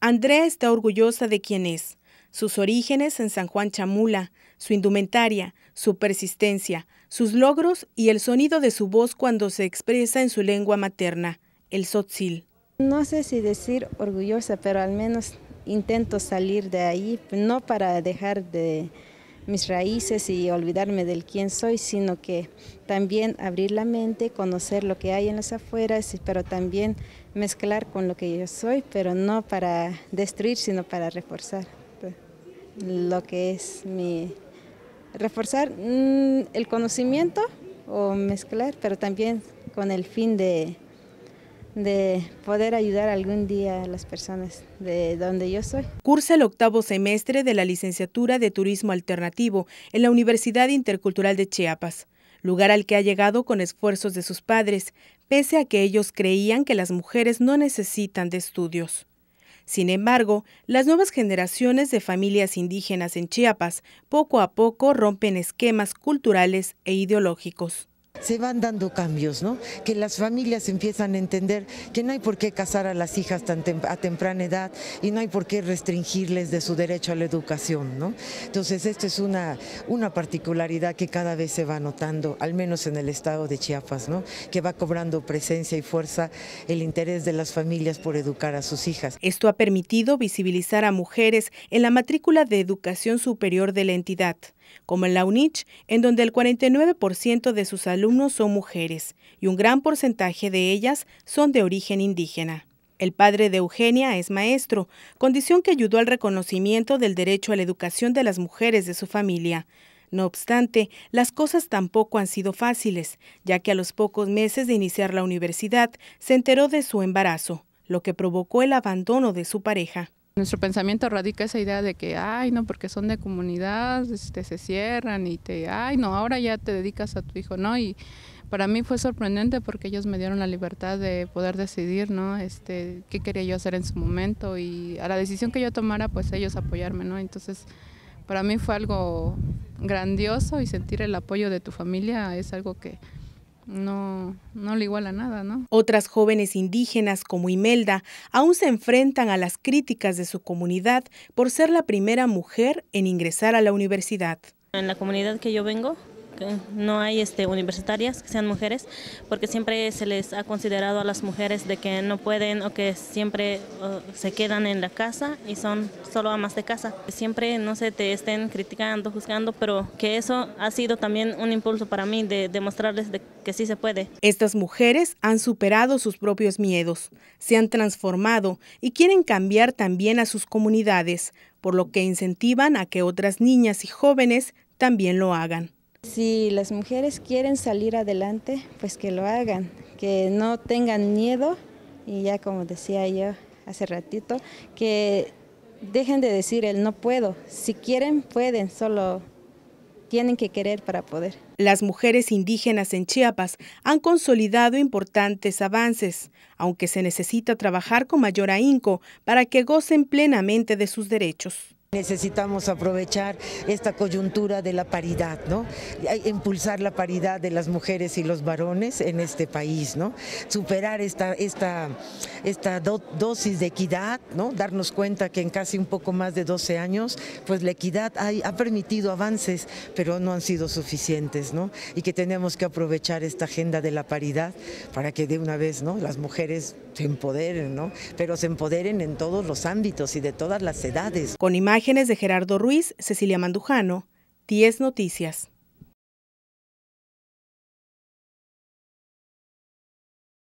Andrea está orgullosa de quién es, sus orígenes en San Juan Chamula, su indumentaria, su persistencia, sus logros y el sonido de su voz cuando se expresa en su lengua materna, el sotzil. No sé si decir orgullosa, pero al menos intento salir de ahí, no para dejar de mis raíces y olvidarme del quién soy, sino que también abrir la mente, conocer lo que hay en las afueras, pero también mezclar con lo que yo soy, pero no para destruir, sino para reforzar pues, lo que es mi... reforzar mm, el conocimiento o mezclar, pero también con el fin de, de poder ayudar algún día a las personas de donde yo soy. Cursa el octavo semestre de la licenciatura de Turismo Alternativo en la Universidad Intercultural de Chiapas lugar al que ha llegado con esfuerzos de sus padres, pese a que ellos creían que las mujeres no necesitan de estudios. Sin embargo, las nuevas generaciones de familias indígenas en Chiapas poco a poco rompen esquemas culturales e ideológicos se van dando cambios, ¿no? Que las familias empiezan a entender que no hay por qué casar a las hijas tan a temprana edad y no hay por qué restringirles de su derecho a la educación, ¿no? Entonces, esto es una, una particularidad que cada vez se va notando, al menos en el estado de Chiapas, ¿no? Que va cobrando presencia y fuerza el interés de las familias por educar a sus hijas. Esto ha permitido visibilizar a mujeres en la matrícula de educación superior de la entidad como en la UNICH, en donde el 49% de sus alumnos son mujeres y un gran porcentaje de ellas son de origen indígena. El padre de Eugenia es maestro, condición que ayudó al reconocimiento del derecho a la educación de las mujeres de su familia. No obstante, las cosas tampoco han sido fáciles, ya que a los pocos meses de iniciar la universidad se enteró de su embarazo, lo que provocó el abandono de su pareja. Nuestro pensamiento radica esa idea de que, ay, no, porque son de comunidad, este, se cierran y te, ay, no, ahora ya te dedicas a tu hijo, ¿no? Y para mí fue sorprendente porque ellos me dieron la libertad de poder decidir, ¿no? Este, qué quería yo hacer en su momento y a la decisión que yo tomara, pues ellos apoyarme, ¿no? Entonces, para mí fue algo grandioso y sentir el apoyo de tu familia es algo que, no, no le iguala nada, ¿no? Otras jóvenes indígenas como Imelda aún se enfrentan a las críticas de su comunidad por ser la primera mujer en ingresar a la universidad. En la comunidad que yo vengo, no hay este, universitarias que sean mujeres, porque siempre se les ha considerado a las mujeres de que no pueden o que siempre uh, se quedan en la casa y son solo amas de casa. Siempre, no se te estén criticando, juzgando, pero que eso ha sido también un impulso para mí de demostrarles de que sí se puede. Estas mujeres han superado sus propios miedos, se han transformado y quieren cambiar también a sus comunidades, por lo que incentivan a que otras niñas y jóvenes también lo hagan. Si las mujeres quieren salir adelante, pues que lo hagan, que no tengan miedo y ya como decía yo hace ratito, que dejen de decir el no puedo, si quieren pueden, solo tienen que querer para poder. Las mujeres indígenas en Chiapas han consolidado importantes avances, aunque se necesita trabajar con mayor ahínco para que gocen plenamente de sus derechos. Necesitamos aprovechar esta coyuntura de la paridad, ¿no? Impulsar la paridad de las mujeres y los varones en este país, ¿no? Superar esta, esta, esta dosis de equidad, ¿no? Darnos cuenta que en casi un poco más de 12 años, pues la equidad ha, permitido avances, pero no han sido suficientes, ¿no? Y que tenemos que aprovechar esta agenda de la paridad para que de una vez, ¿no? Las mujeres se empoderen, ¿no? Pero se empoderen en todos los ámbitos y de todas las edades. Con Imágenes de Gerardo Ruiz, Cecilia Mandujano, 10 Noticias.